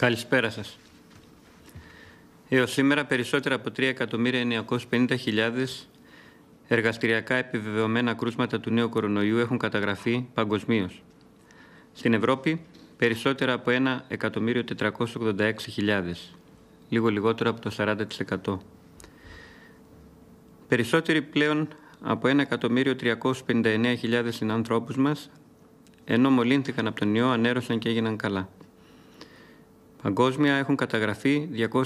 Καλησπέρα σας. Έως σήμερα περισσότερα από 3.950.000 εργαστηριακά επιβεβαιωμένα κρούσματα του νέου κορονοϊού έχουν καταγραφεί παγκοσμίως. Στην Ευρώπη περισσότερα από 1.486.000, λίγο λιγότερο από το 40%. Περισσότεροι πλέον από 1.359.000 συνανθρώπους μας, ενώ μολύνθηκαν από τον ιό, ανέρωσαν και έγιναν καλά. Παγκόσμια έχουν καταγραφεί 271.796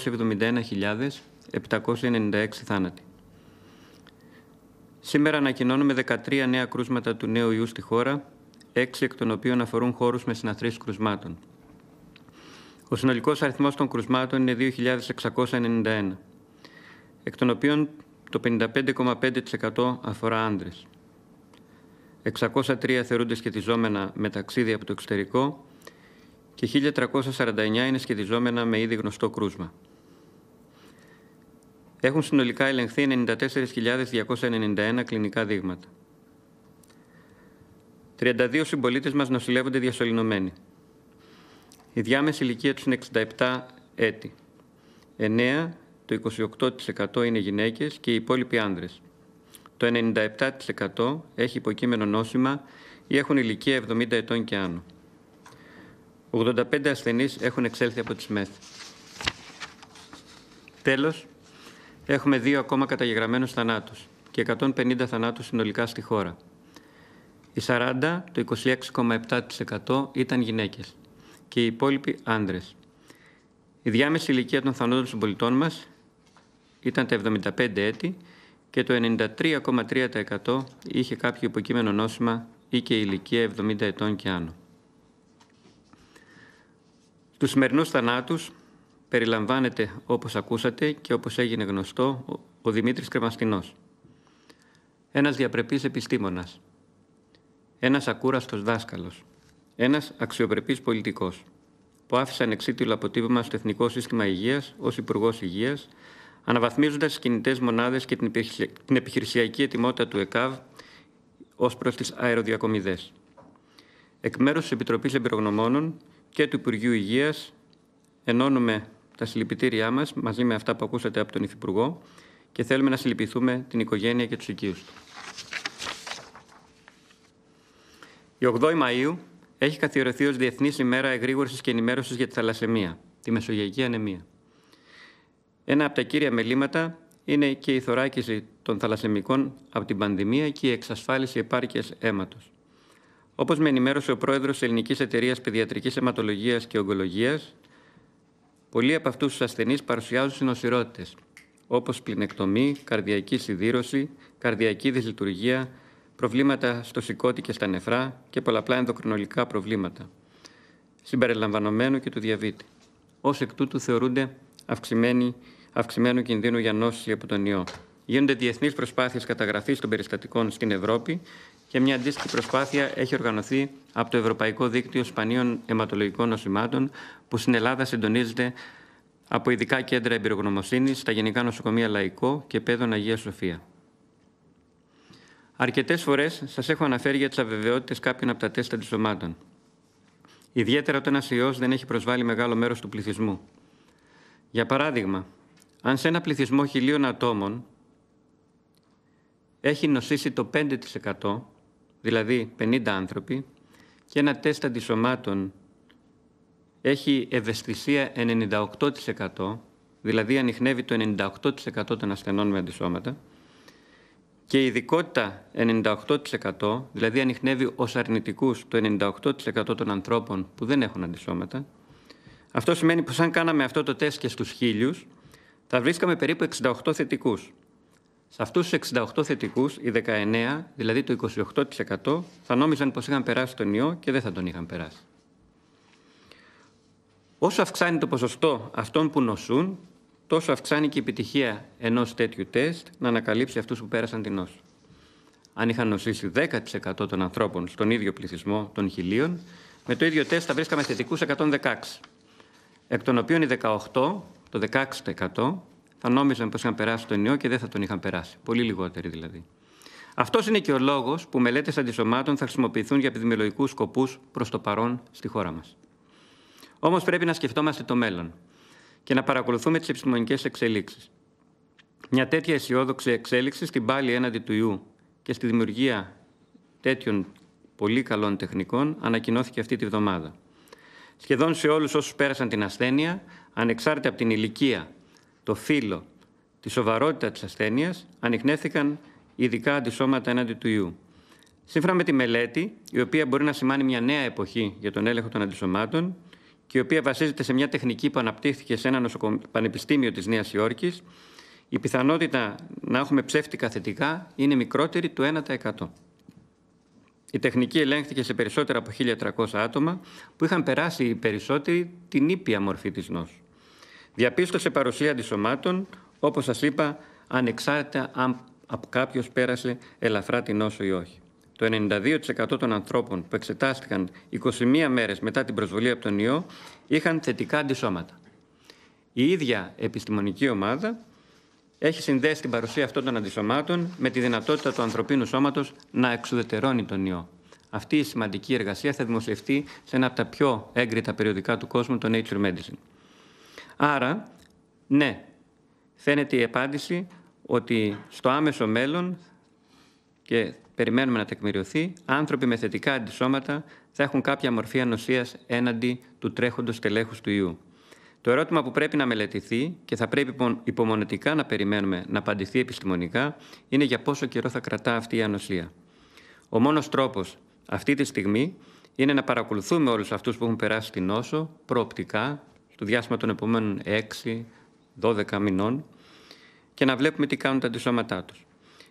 θάνατοι. Σήμερα ανακοινώνουμε 13 νέα κρούσματα του νέου ιού στη χώρα, 6 εκ των οποίων αφορούν χώρους με συναθρήσεις κρουσμάτων. Ο συνολικός αριθμός των κρουσμάτων είναι 2.691, εκ των οποίων το 55,5% αφορά άντρες. 603 θερούνται σχετιζόμενα με ταξίδια από το εξωτερικό, και 1349 είναι σχετιζόμενα με ήδη γνωστό κρούσμα. Έχουν συνολικά ελεγχθεί 94.291 κλινικά δείγματα. 32 συμπολίτες μας νοσηλεύονται διασωληνωμένοι. Η διάμεση ηλικία τους είναι 67 έτη. 9, το 28% είναι γυναίκες και οι υπόλοιποι άνδρες. Το 97% έχει υποκείμενο νόσημα ή έχουν ηλικία 70 ετών και άνω. 85 ασθενείς έχουν εξέλθει από τις ΜΕΘ. Τέλος, έχουμε δύο ακόμα καταγεγραμμένους θανάτους και 150 θανάτους συνολικά στη χώρα. Οι 40, το 26,7% ήταν γυναίκες και οι υπόλοιποι άνδρες. Η διάμεση ηλικία των θανόντων συμπολιτών μας ήταν τα 75 έτη και το 93,3% είχε κάποιο υποκείμενο νόσημα ή και ηλικία 70 ετών και άνω. Στους σημερινούς θανάτους περιλαμβάνεται, όπως ακούσατε και όπως έγινε γνωστό, ο Δημήτρης Κρεμαστινός. Ένας διαπρεπής επιστήμονας. Ένας ακούραστος δάσκαλος. Ένας αξιοπρεπής πολιτικός που άφησαν ανεξίτηλο αποτύπωμα στο Εθνικό Σύστημα Υγείας ως Υπουργός Υγείας, αναβαθμίζοντας τι κινητές μονάδες και την επιχειρησιακή ετοιμότητα του ΕΚΑΒ ως προς τις αεροδιακομιδές. Εκ μέρους της επιτροπής Εμπειρογνωμόνων, και του Υπουργείου υγείας. ενώνουμε τα συλληπιτήριά μας μαζί με αυτά που ακούσατε από τον Υφυπουργό και θέλουμε να συλληπιθούμε την οικογένεια και τους οικείους του. Η 8η Μαΐου έχει καθιερωθεί ως Διεθνής ημέρα εγρήγορσης και ενημέρωσης για τη θαλασσεμία, τη μεσογειακή ανεμία. Ένα από τα κύρια μελήματα είναι και η θωράκιση των θαλασσιμικών από την πανδημία και η εξασφάλιση επάρκειας αίματος. Όπως με ενημέρωσε ο πρόεδρος της Ελληνικής Εταιρείας Παιδιατρικής Αιματολογίας και Ογκολογίας, πολλοί από αυτούς τους ασθενείς παρουσιάζουν συνοσυρότητε, όπως πληνεκτομή, καρδιακή σιδήρωση, καρδιακή δυσλειτουργία, προβλήματα στο σηκώτη και στα νεφρά και πολλαπλά ενδοκρινολικά προβλήματα, συμπεριλαμβανομένου και του διαβήτη. Ως εκ τούτου θεωρούνται αυξημένου κινδύνου για νόσηση από τον ιό. Γίνονται διεθνείς προσπάθειες καταγραφής των περιστατικών στην Ευρώπη και μια αντίστοιχη προσπάθεια έχει οργανωθεί από το Ευρωπαϊκό Δίκτυο Σπανίων Αιματολογικών Νοσημάτων, που στην Ελλάδα συντονίζεται από ειδικά κέντρα εμπειρογνωμοσύνης στα Γενικά Νοσοκομεία Λαϊκό και Πέδων Αγίας Σοφία. Αρκετές φορές σας έχω αναφέρει για τις αβεβαιότητες κάποιων από τα τεστ αντισωμάτων. Ιδιαίτερα όταν ένας ιός δεν έχει προσβάλει μεγάλο μέρος του πληθυσμού. Για παράδειγμα, αν σε ένα πληθυσμό χιλίων ατόμων έχει νοσήσει το 5% δηλαδή 50 άνθρωποι, και ένα τεστ αντισωμάτων έχει ευαισθησία 98%, δηλαδή ανοιχνεύει το 98% των ασθενών με αντισώματα, και η ειδικότητα 98%, δηλαδή ανοιχνεύει ως αρνητικούς το 98% των ανθρώπων που δεν έχουν αντισώματα. Αυτό σημαίνει πως αν κάναμε αυτό το τεστ και στους χίλιους, θα βρίσκαμε περίπου 68 θετικούς. Σε αυτούς τους 68 θετικούς, οι 19, δηλαδή το 28%, θα νόμιζαν πως είχαν περάσει τον ιό και δεν θα τον είχαν περάσει. Όσο αυξάνει το ποσοστό αυτών που νοσούν, τόσο αυξάνει και η επιτυχία ενός τέτοιου τεστ να ανακαλύψει αυτούς που πέρασαν την νόσο. Αν είχαν νοσήσει 10% των ανθρώπων στον ίδιο πληθυσμό των χιλίων, με το ίδιο τεστ θα βρίσκαμε θετικούς 116, εκ των οποίων οι 18, το 16% θα νόμιζαν πως είχαν περάσει τον ιό και δεν θα τον είχαν περάσει. Πολύ λιγότεροι δηλαδή. Αυτός είναι και ο λόγος που μελέτες αντισωμάτων θα χρησιμοποιηθούν για επιδημιολογικούς σκοπούς προς το παρόν στη χώρα μας. Όμως πρέπει να σκεφτόμαστε το μέλλον και να παρακολουθούμε τις επιστημονικές εξελίξεις. Μια τέτοια αισιόδοξη εξέλιξη στην πάλη έναντι του ιού και στη δημιουργία τέτοιων πολύ καλών τεχνικών ανακοινώθηκε αυτή τη βδομάδα. Σχεδόν σε όλους όσους πέρασαν την ασθένεια, ανεξάρτητα από την ηλικία, το φύλλο, τη σοβαρότητα της ασθένειας, ανοιχνεύθηκαν ειδικά αντισώματα έναντι του ιού. Σύμφωνα με τη μελέτη, η οποία μπορεί να σημάνει μια νέα εποχή για τον έλεγχο των αντισωμάτων και η οποία βασίζεται σε μια τεχνική που αναπτύχθηκε σε ένα νοσοκομ... πανεπιστήμιο της Νέας Υόρκης, η πιθανότητα να έχουμε ψεύτικα θετικά είναι μικρότερη του 1%. Η τεχνική ελέγχθηκε σε περισσότερα από 1.300 άτομα που είχαν περάσει οι περισσότεροι την ήπια μορφή της νόσου. Διαπίστωσε παρουσία αντισωμάτων, όπως σας είπα, ανεξάρτητα αν από κάποιος πέρασε ελαφρά την νόσο ή όχι. Το 92% των ανθρώπων που εξετάστηκαν 21 μέρες μετά την προσβολή από τον ιό είχαν θετικά αντισώματα. Η ίδια επιστημονική ομάδα έχει συνδέσει την παρουσία αυτών των αντισωμάτων με τη δυνατότητα του ανθρωπίνου σώματος να εξουδετερώνει τον ιό. Αυτή η σημαντική εργασία θα δημοσιευτεί σε ένα από τα πιο έγκριτα περιοδικά του κόσμου, το Nature Medicine. Άρα, ναι, φαίνεται η απάντηση ότι στο άμεσο μέλλον και περιμένουμε να τεκμηριωθεί, άνθρωποι με θετικά αντισώματα θα έχουν κάποια μορφή ανοσίας έναντι του τρέχοντος τελέχους του ιού. Το ερώτημα που πρέπει να μελετηθεί και θα πρέπει υπομονετικά να περιμένουμε να απαντηθεί επιστημονικά είναι για πόσο καιρό θα κρατά αυτή η ανοσία. Ο μόνος τρόπος αυτή τη στιγμή είναι να παρακολουθούμε όλους αυτούς που έχουν περάσει την νόσο προοπτικά στο διάστημα των επόμενων 6-12 μηνών και να βλέπουμε τι κάνουν τα αντισώματά του.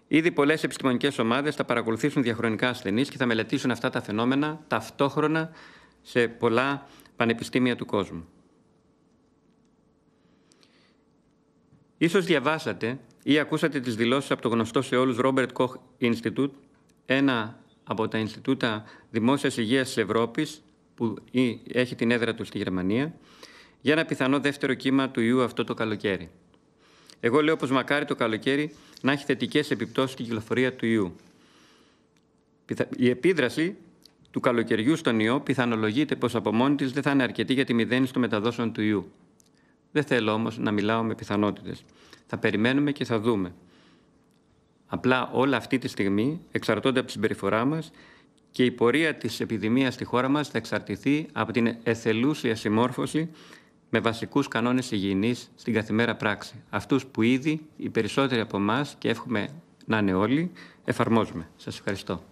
Ήδη πολλές επιστημονικές ομάδες θα παρακολουθήσουν διαχρονικά ασθενείς και θα μελετήσουν αυτά τα φαινόμενα ταυτόχρονα σε πολλά πανεπιστήμια του κόσμου. Ίσως διαβάσατε ή ακούσατε τις δηλώσεις από το γνωστό σε όλους Robert Koch Institute, ένα από τα Ινστιτούτα Δημόσιας Υγείας της Ευρώπης που έχει την έδρα του στη Γερμανία, για ένα πιθανό δεύτερο κύμα του ιού αυτό το καλοκαίρι. Εγώ λέω πως μακάρι το καλοκαίρι να έχει θετικές επιπτώσεις στην κυκλοφορία του ιού. Η επίδραση του καλοκαιριού στον ιό πιθανολογείται πως από μόνη της δεν θα είναι αρκετή για τη μηδένιση των μεταδόσεων του ιού. Δεν θέλω όμως να μιλάω με πιθανότητες. Θα περιμένουμε και θα δούμε. Απλά όλα αυτή τη στιγμή εξαρτώνται από τη συμπεριφορά μας και η πορεία της επιδημίας στη χώρα μας θα εξαρτηθεί από την εθελούσια συμμόρφωση με βασικούς κανόνες υγιεινής στην καθημέρα πράξη. Αυτούς που ήδη οι περισσότεροι από εμάς και εύχομαι να είναι όλοι, εφαρμόζουμε. Σας ευχαριστώ.